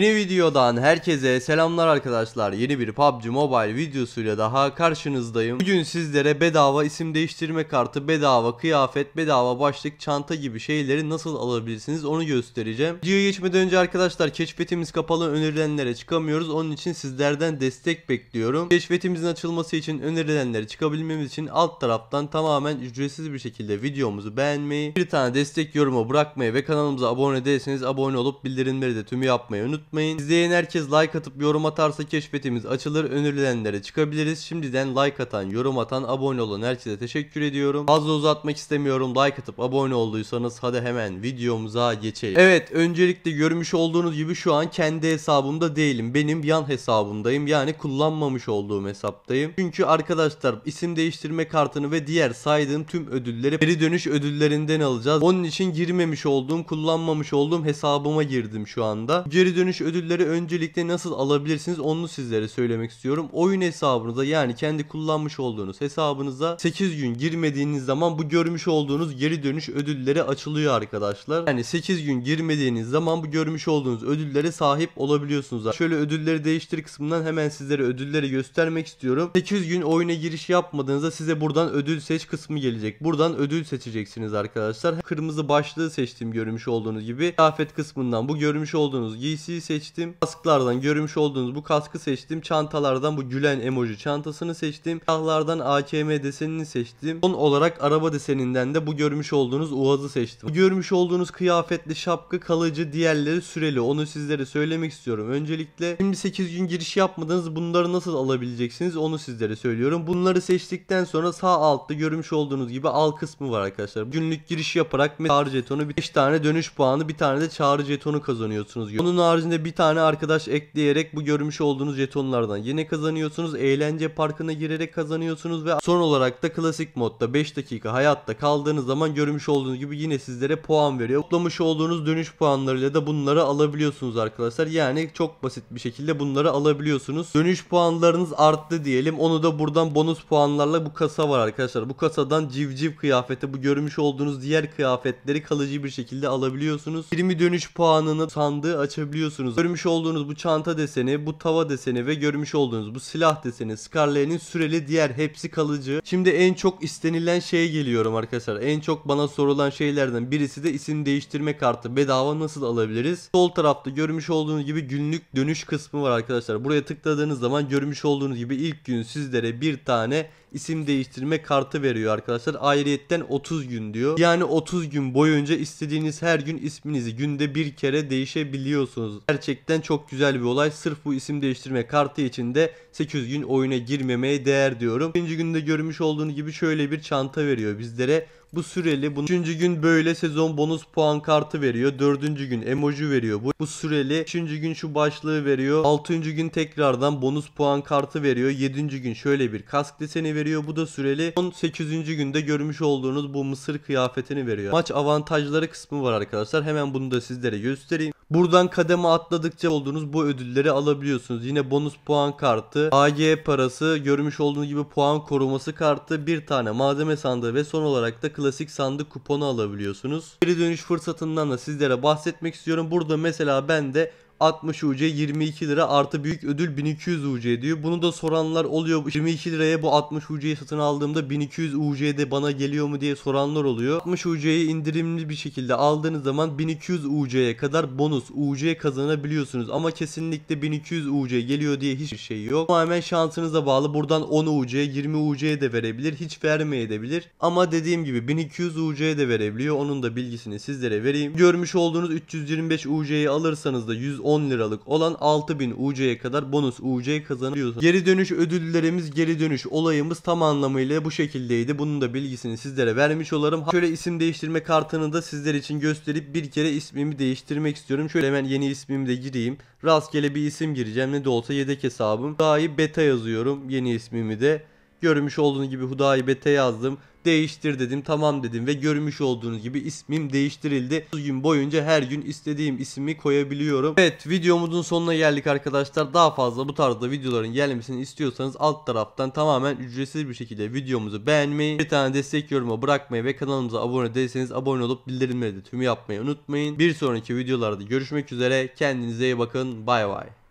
Yeni videodan herkese selamlar arkadaşlar. Yeni bir PUBG Mobile videosuyla daha karşınızdayım. Bugün sizlere bedava isim değiştirme kartı, bedava kıyafet, bedava başlık, çanta gibi şeyleri nasıl alabilirsiniz onu göstereceğim. Videoya geçmeden önce arkadaşlar keşfetimiz kapalı önerilenlere çıkamıyoruz. Onun için sizlerden destek bekliyorum. Keşfetimizin açılması için önerilenlere çıkabilmemiz için alt taraftan tamamen ücretsiz bir şekilde videomuzu beğenmeyi, bir tane destek yorumu bırakmayı ve kanalımıza abone değilseniz abone olup bildirimleri de tümü yapmayı unutmayın unutmayın. İzleyen herkes like atıp yorum atarsa keşfetimiz açılır önerilenlere çıkabiliriz. Şimdiden like atan, yorum atan, abone olan herkese teşekkür ediyorum. Fazla uzatmak istemiyorum. Like atıp abone olduysanız hadi hemen videomuza geçelim. Evet öncelikle görmüş olduğunuz gibi şu an kendi hesabımda değilim. Benim yan hesabımdayım. Yani kullanmamış olduğum hesaptayım. Çünkü arkadaşlar isim değiştirme kartını ve diğer saydığım tüm ödülleri geri dönüş ödüllerinden alacağız. Onun için girmemiş olduğum, kullanmamış olduğum hesabıma girdim şu anda. Geri dönüş veriliş ödülleri öncelikle nasıl alabilirsiniz onu sizlere söylemek istiyorum. Oyun hesabınıza yani kendi kullanmış olduğunuz hesabınıza 8 gün girmediğiniz zaman bu görmüş olduğunuz geri dönüş ödülleri açılıyor arkadaşlar. Yani 8 gün girmediğiniz zaman bu görmüş olduğunuz ödüllere sahip olabiliyorsunuz. Şöyle ödülleri değiştir kısmından hemen sizlere ödülleri göstermek istiyorum. 8 gün oyuna giriş yapmadığınızda size buradan ödül seç kısmı gelecek. Buradan ödül seçeceksiniz arkadaşlar. Kırmızı başlığı seçtim görmüş olduğunuz gibi. Kıyafet kısmından bu görmüş olduğunuz giysiyi seçtim. Kasklardan görmüş olduğunuz bu kaskı seçtim. Çantalardan bu gülen emoji çantasını seçtim. Silahlardan AKM desenini seçtim. Son olarak araba deseninden de bu görmüş olduğunuz uazı seçtim. Bu görmüş olduğunuz kıyafetli şapka kalıcı diğerleri süreli. Onu sizlere söylemek istiyorum. Öncelikle 28 gün giriş yapmadınız. Bunları nasıl alabileceksiniz onu sizlere söylüyorum. Bunları seçtikten sonra sağ altta görmüş olduğunuz gibi al kısmı var arkadaşlar. Günlük giriş yaparak çağrı jetonu 5 tane dönüş puanı bir tane de çağrı jetonu kazanıyorsunuz. Onun haricinde de bir tane arkadaş ekleyerek bu görmüş olduğunuz jetonlardan yine kazanıyorsunuz. Eğlence parkına girerek kazanıyorsunuz ve son olarak da klasik modda 5 dakika hayatta kaldığınız zaman görmüş olduğunuz gibi yine sizlere puan veriyor. Toplamış olduğunuz dönüş puanlarıyla da bunları alabiliyorsunuz arkadaşlar. Yani çok basit bir şekilde bunları alabiliyorsunuz. Dönüş puanlarınız arttı diyelim. Onu da buradan bonus puanlarla bu kasa var arkadaşlar. Bu kasadan civciv kıyafeti bu görmüş olduğunuz diğer kıyafetleri kalıcı bir şekilde alabiliyorsunuz. 20 dönüş puanını sandığı açabiliyorsunuz görüyorsunuz. Görmüş olduğunuz bu çanta deseni, bu tava deseni ve görmüş olduğunuz bu silah deseni Scarlet'in süreli diğer hepsi kalıcı. Şimdi en çok istenilen şeye geliyorum arkadaşlar. En çok bana sorulan şeylerden birisi de isim değiştirme kartı. Bedava nasıl alabiliriz? Sol tarafta görmüş olduğunuz gibi günlük dönüş kısmı var arkadaşlar. Buraya tıkladığınız zaman görmüş olduğunuz gibi ilk gün sizlere bir tane isim değiştirme kartı veriyor arkadaşlar. Ayrıyetten 30 gün diyor. Yani 30 gün boyunca istediğiniz her gün isminizi günde bir kere değişebiliyorsunuz. Gerçekten çok güzel bir olay. Sırf bu isim değiştirme kartı için de 800 gün oyuna girmemeye değer diyorum. Birinci günde görmüş olduğunuz gibi şöyle bir çanta veriyor bizlere. Bu süreli. Bu üçüncü gün böyle sezon bonus puan kartı veriyor. Dördüncü gün emoji veriyor. Bu, bu süreli. Üçüncü gün şu başlığı veriyor. Altıncı gün tekrardan bonus puan kartı veriyor. Yedinci gün şöyle bir kask deseni veriyor. Bu da süreli. Son sekizinci günde görmüş olduğunuz bu mısır kıyafetini veriyor. Maç avantajları kısmı var arkadaşlar. Hemen bunu da sizlere göstereyim. Buradan kademe atladıkça olduğunuz bu ödülleri alabiliyorsunuz. Yine bonus puan kartı, AG parası, görmüş olduğunuz gibi puan koruması kartı, bir tane malzeme sandığı ve son olarak da klasik sandık kuponu alabiliyorsunuz. Geri dönüş fırsatından da sizlere bahsetmek istiyorum. Burada mesela ben de 60 UC 22 lira artı büyük ödül 1200 UC diyor. Bunu da soranlar oluyor. 22 liraya bu 60 UC'yi satın aldığımda 1200 de bana geliyor mu diye soranlar oluyor. 60 UC'yi indirimli bir şekilde aldığınız zaman 1200 UC'ye kadar bonus UC kazanabiliyorsunuz. Ama kesinlikle 1200 UC geliyor diye hiçbir şey yok. Tamamen şansınıza bağlı. Buradan 10 UC 20 UC de verebilir. Hiç vermeyebilir. Ama dediğim gibi 1200 UC de verebiliyor. Onun da bilgisini sizlere vereyim. Görmüş olduğunuz 325 UC'yi alırsanız da 110 10 liralık olan 6000 UC'ye kadar bonus UC kazanıyorsunuz. Geri dönüş ödüllerimiz geri dönüş olayımız tam anlamıyla bu şekildeydi. Bunun da bilgisini sizlere vermiş olarım. Şöyle isim değiştirme kartını da sizler için gösterip bir kere ismimi değiştirmek istiyorum. Şöyle hemen yeni ismimi de gireyim. Rastgele bir isim gireceğim. Ne de olsa yedek hesabım. Daha beta yazıyorum yeni ismimi de. Görmüş olduğunuz gibi Hudayi Bete yazdım. Değiştir dedim tamam dedim ve görmüş olduğunuz gibi ismim değiştirildi. 30 gün boyunca her gün istediğim ismi koyabiliyorum. Evet videomuzun sonuna geldik arkadaşlar. Daha fazla bu tarzda videoların gelmesini istiyorsanız alt taraftan tamamen ücretsiz bir şekilde videomuzu beğenmeyi, bir tane destek yorumu bırakmayı ve kanalımıza abone değilseniz abone olup bildirimleri de tümü yapmayı unutmayın. Bir sonraki videolarda görüşmek üzere. Kendinize iyi bakın. Bay bay.